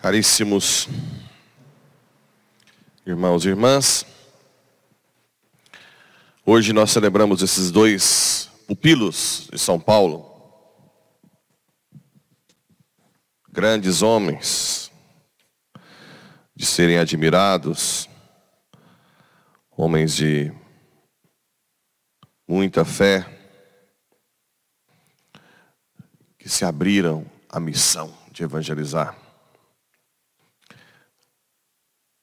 Caríssimos irmãos e irmãs, hoje nós celebramos esses dois pupilos de São Paulo, grandes homens, de serem admirados, homens de muita fé, que se abriram à missão de evangelizar.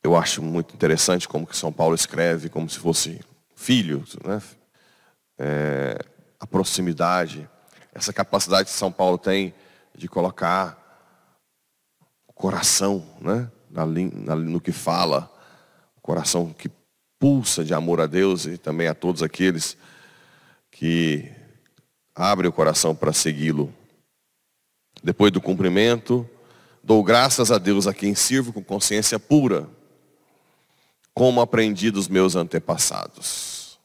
Eu acho muito interessante como que São Paulo escreve, como se fosse filho, né? É, a proximidade, essa capacidade que São Paulo tem de colocar o coração, né? no que fala, o coração que pulsa de amor a Deus e também a todos aqueles que abrem o coração para segui-lo. Depois do cumprimento, dou graças a Deus a quem sirvo com consciência pura, como aprendi dos meus antepassados.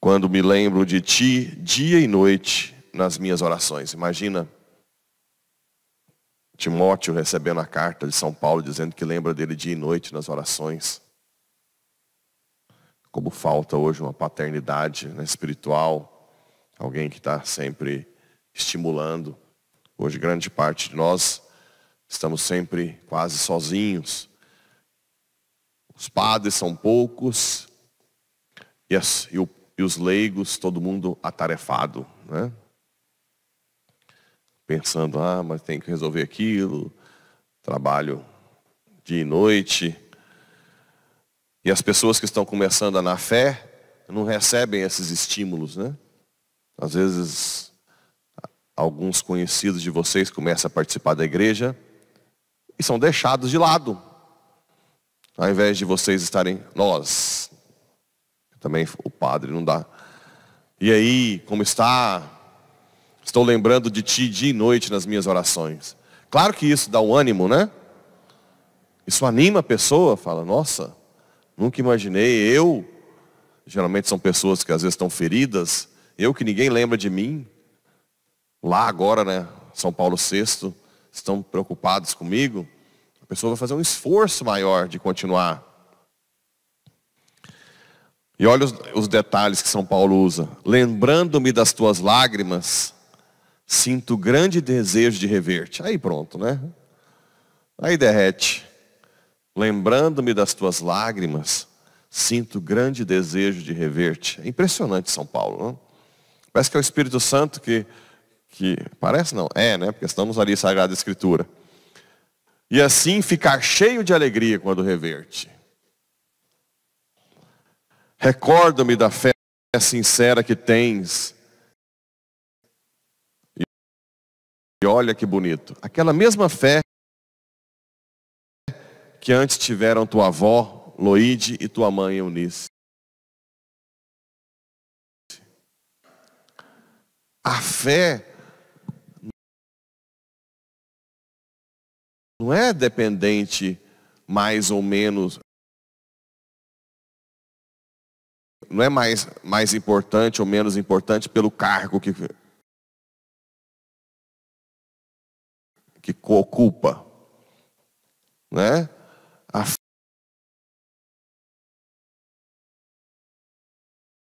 Quando me lembro de ti, dia e noite, nas minhas orações. Imagina Timóteo recebendo a carta de São Paulo dizendo que lembra dele dia e noite nas orações. Como falta hoje uma paternidade né, espiritual, alguém que está sempre estimulando. Hoje grande parte de nós estamos sempre quase sozinhos. Os padres são poucos e, e, o, e os leigos, todo mundo atarefado. Né? pensando, ah, mas tem que resolver aquilo, trabalho dia e noite. E as pessoas que estão começando a na fé não recebem esses estímulos, né? Às vezes, alguns conhecidos de vocês começam a participar da igreja e são deixados de lado. Ao invés de vocês estarem, nós, também o padre não dá. E aí, como está? Estou lembrando de ti dia e noite nas minhas orações. Claro que isso dá um ânimo, né? Isso anima a pessoa, fala, nossa, nunca imaginei, eu, geralmente são pessoas que às vezes estão feridas, eu que ninguém lembra de mim, lá agora, né, São Paulo VI, estão preocupados comigo, a pessoa vai fazer um esforço maior de continuar. E olha os, os detalhes que São Paulo usa. Lembrando-me das tuas lágrimas, Sinto grande desejo de rever-te. Aí pronto, né? Aí derrete. Lembrando-me das tuas lágrimas, sinto grande desejo de rever-te. É impressionante São Paulo, não? Né? Parece que é o Espírito Santo que, que. Parece não, é, né? Porque estamos ali, Sagrada Escritura. E assim ficar cheio de alegria quando rever-te. Recordo-me da fé sincera que tens E olha que bonito. Aquela mesma fé que antes tiveram tua avó, Loide, e tua mãe, Eunice. A fé não é dependente mais ou menos. Não é mais, mais importante ou menos importante pelo cargo que que ocupa, né? A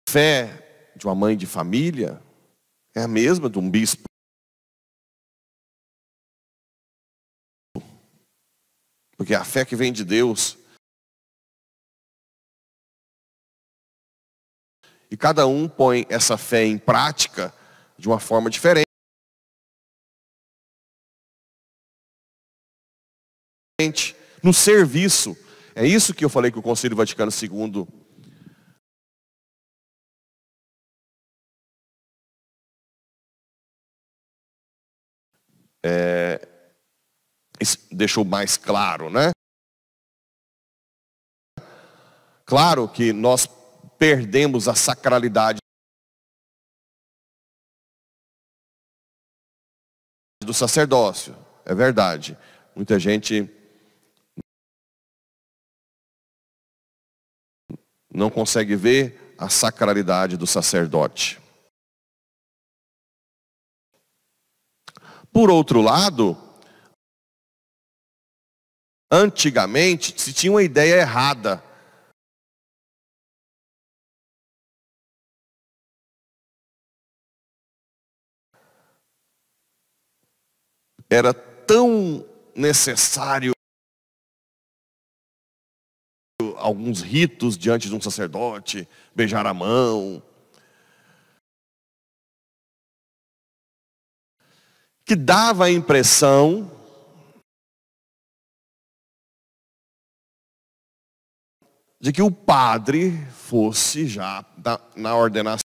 fé de uma mãe de família é a mesma de um bispo. Porque é a fé que vem de Deus. E cada um põe essa fé em prática de uma forma diferente. no serviço. É isso que eu falei que o Conselho Vaticano II é, deixou mais claro, né? Claro que nós perdemos a sacralidade do sacerdócio, é verdade. Muita gente não consegue ver a sacralidade do sacerdote. Por outro lado, antigamente se tinha uma ideia errada. Era tão necessário alguns ritos diante de um sacerdote, beijar a mão. Que dava a impressão de que o padre fosse já na ordenação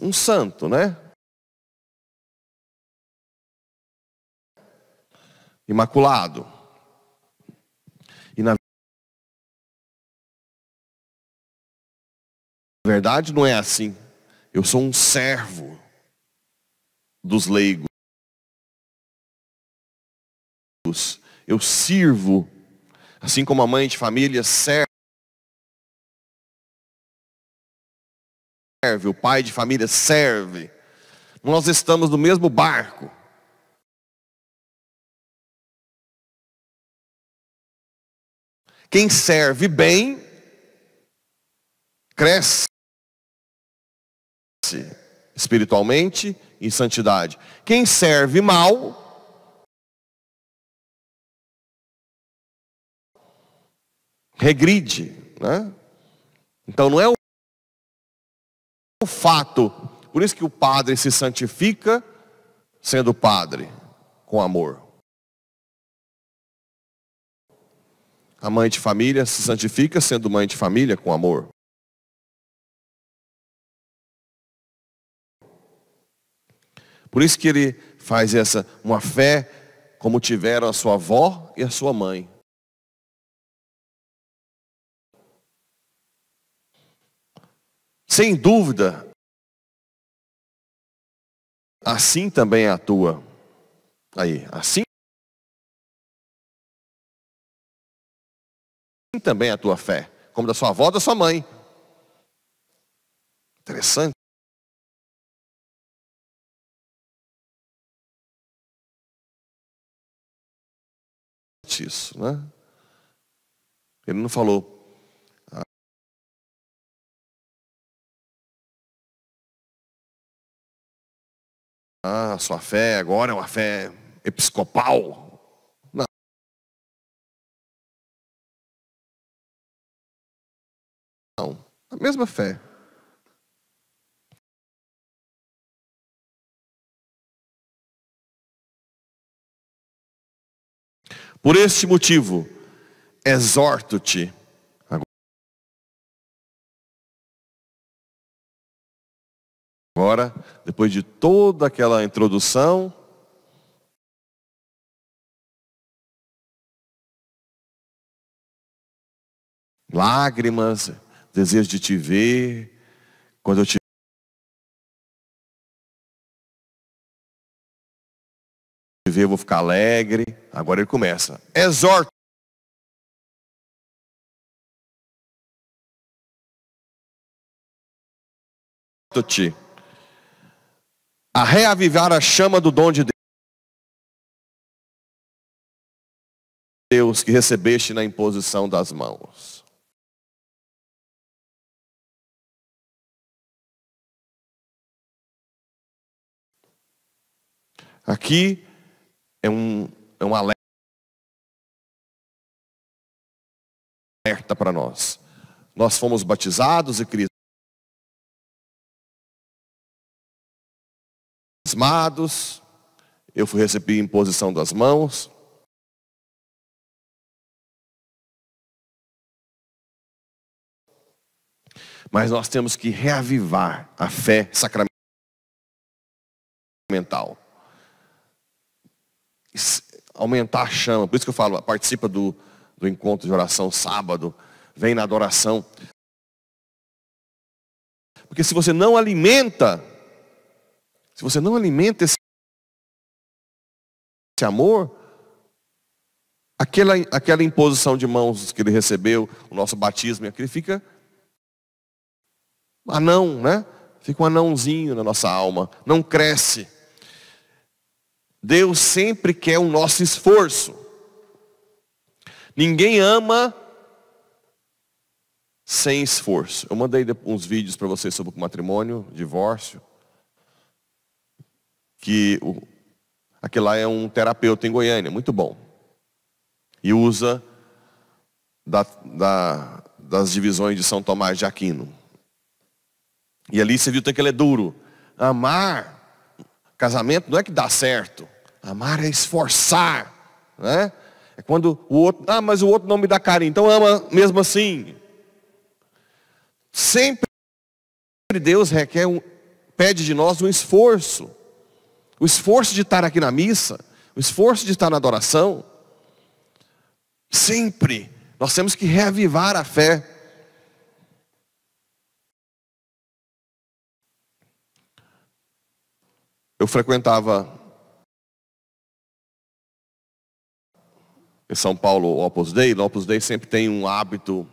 um santo, né? imaculado. E na verdade não é assim. Eu sou um servo dos leigos. Eu sirvo, assim como a mãe de família serve. o pai de família serve. Nós estamos no mesmo barco. Quem serve bem, cresce espiritualmente e santidade. Quem serve mal, regride. Né? Então não é o fato. Por isso que o padre se santifica sendo padre com amor. A mãe de família se santifica sendo mãe de família com amor. Por isso que ele faz essa uma fé como tiveram a sua avó e a sua mãe. Sem dúvida, assim também atua. Aí, assim Assim também é a tua fé, como da sua avó, da sua mãe. Interessante. Isso, né? Ele não falou. Ah, a sua fé agora é uma fé episcopal, mesma fé. Por este motivo, exorto-te. Agora, depois de toda aquela introdução, lágrimas, desejo de te ver. Quando eu te ver, eu vou ficar alegre. Agora ele começa. exorto te a reavivar a chama do dom de Deus que recebeste na imposição das mãos. Aqui é um, é um alerta para nós. Nós fomos batizados e crismados. Eu fui em imposição das mãos. Mas nós temos que reavivar a fé sacramental aumentar a chama. Por isso que eu falo, participa do, do encontro de oração sábado, vem na adoração. Porque se você não alimenta, se você não alimenta esse, esse amor, aquela, aquela imposição de mãos que ele recebeu, o nosso batismo, aquele fica anão, né? Fica um anãozinho na nossa alma, não cresce. Deus sempre quer o nosso esforço. Ninguém ama sem esforço. Eu mandei uns vídeos para vocês sobre matrimônio, divórcio, que o, aquele lá é um terapeuta em Goiânia, muito bom. E usa da, da, das divisões de São Tomás de Aquino. E ali você viu que ele é duro. Amar, casamento não é que dá certo. Amar é esforçar, né? É quando o outro, ah, mas o outro não me dá carinho, então ama mesmo assim. Sempre Deus requer um, pede de nós um esforço. O esforço de estar aqui na missa, o esforço de estar na adoração. Sempre nós temos que reavivar a fé. Eu frequentava em São Paulo, o Opus Dei. No Opus Dei sempre tem um hábito.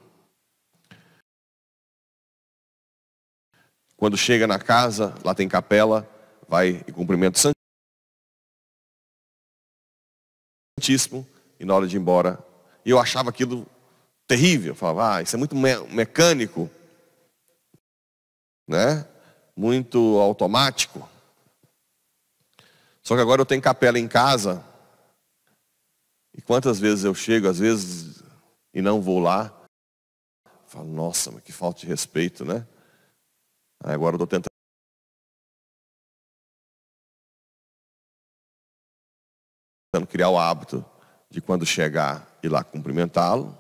Quando chega na casa, lá tem capela, vai e cumprimenta o Santíssimo e na hora de ir embora. E eu achava aquilo terrível. Eu falava, ah, isso é muito me mecânico, né? muito automático. Só que agora eu tenho capela em casa e quantas vezes eu chego, às vezes, e não vou lá, falo, nossa, mas que falta de respeito, né? Aí agora eu estou tentando. Tentando criar o hábito de quando chegar ir lá cumprimentá-lo.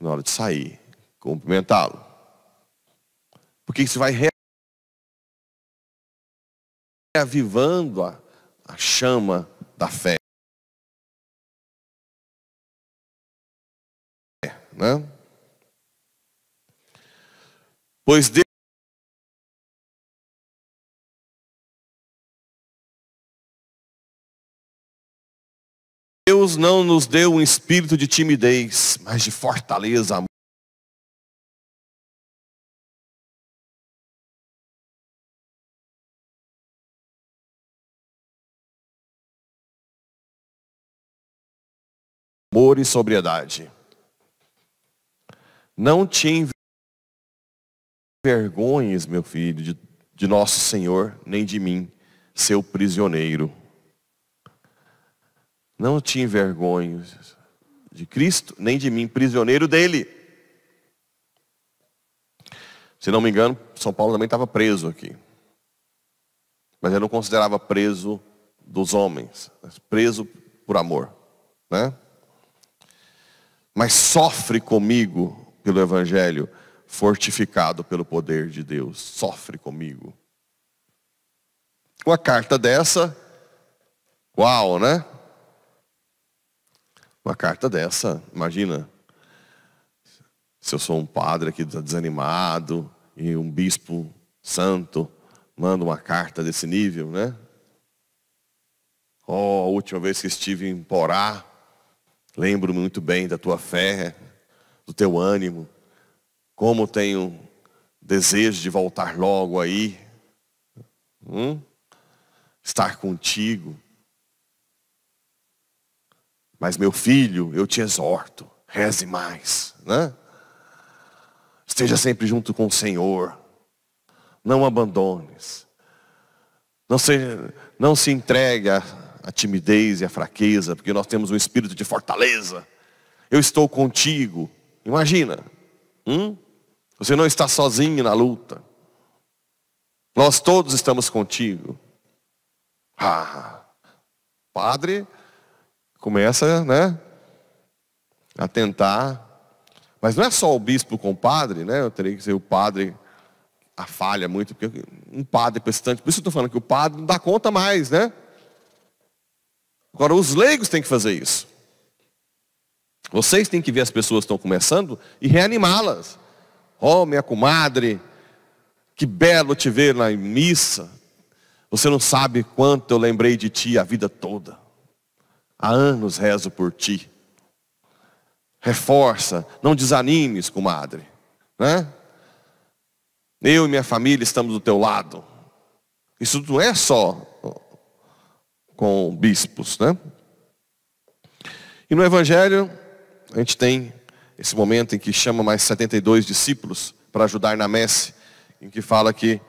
Na hora de sair, cumprimentá-lo. Porque isso vai avivando a, a chama da fé. Né? Pois Deus Deus não nos deu um espírito de timidez, mas de fortaleza, temor e sobriedade. Não te envergonhes, meu filho, de, de nosso Senhor, nem de mim, seu prisioneiro. Não te envergonhes de Cristo, nem de mim, prisioneiro dele. Se não me engano, São Paulo também estava preso aqui. Mas ele não considerava preso dos homens, preso por amor, né? mas sofre comigo pelo Evangelho, fortificado pelo poder de Deus. Sofre comigo. Uma carta dessa, uau, né? Uma carta dessa, imagina. Se eu sou um padre aqui desanimado e um bispo santo manda uma carta desse nível, né? Oh, a última vez que estive em Porá, Lembro muito bem da tua fé, do teu ânimo, como tenho desejo de voltar logo aí, hum? estar contigo. Mas meu filho, eu te exorto, reze mais, né? Esteja sempre junto com o Senhor. Não abandones. Não se, não se entregue a a timidez e a fraqueza, porque nós temos um espírito de fortaleza. Eu estou contigo. Imagina, hum? você não está sozinho na luta. Nós todos estamos contigo. Ah, padre começa né, a tentar. Mas não é só o bispo com o padre, né? Eu teria que ser o padre a falha muito, porque um padre prestante, por isso eu estou falando que o padre não dá conta mais, né? Agora, os leigos têm que fazer isso. Vocês têm que ver as pessoas que estão começando e reanimá-las. Oh, minha comadre, que belo te ver na missa. Você não sabe quanto eu lembrei de ti a vida toda. Há anos rezo por ti. Reforça, não desanimes, comadre. Né? Eu e minha família estamos do teu lado. Isso não é só com bispos, né? E no Evangelho, a gente tem esse momento em que chama mais 72 discípulos para ajudar na messe, em que fala que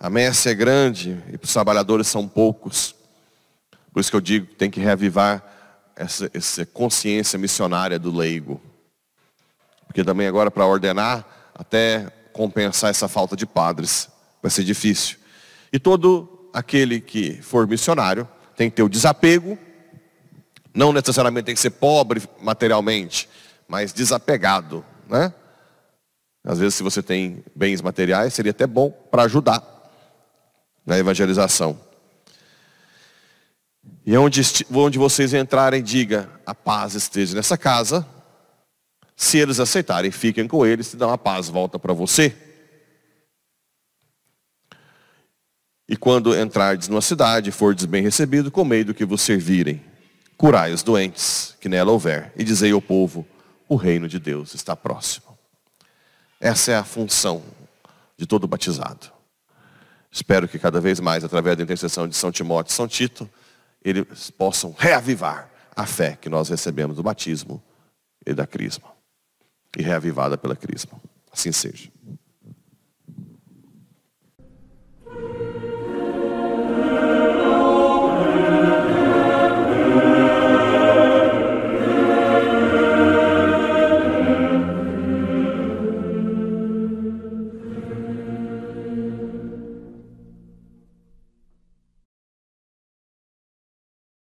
a messe é grande e os trabalhadores são poucos. Por isso que eu digo que tem que reavivar essa, essa consciência missionária do leigo. Porque também agora para ordenar, até compensar essa falta de padres, vai ser difícil. E todo aquele que for missionário tem que ter o desapego, não necessariamente tem que ser pobre materialmente, mas desapegado, né? Às vezes, se você tem bens materiais, seria até bom para ajudar na evangelização. E onde, onde vocês entrarem, diga: a paz esteja nessa casa. Se eles aceitarem, fiquem com eles, se dão a paz volta para você. E quando entrardes numa cidade, fordes bem recebido, comei do que vos servirem. Curai os doentes, que nela houver, e dizei ao povo, o reino de Deus está próximo. Essa é a função de todo batizado. Espero que cada vez mais, através da intercessão de São Timóteo e São Tito, eles possam reavivar a fé que nós recebemos do batismo e da crisma. E reavivada pela crisma. Assim seja.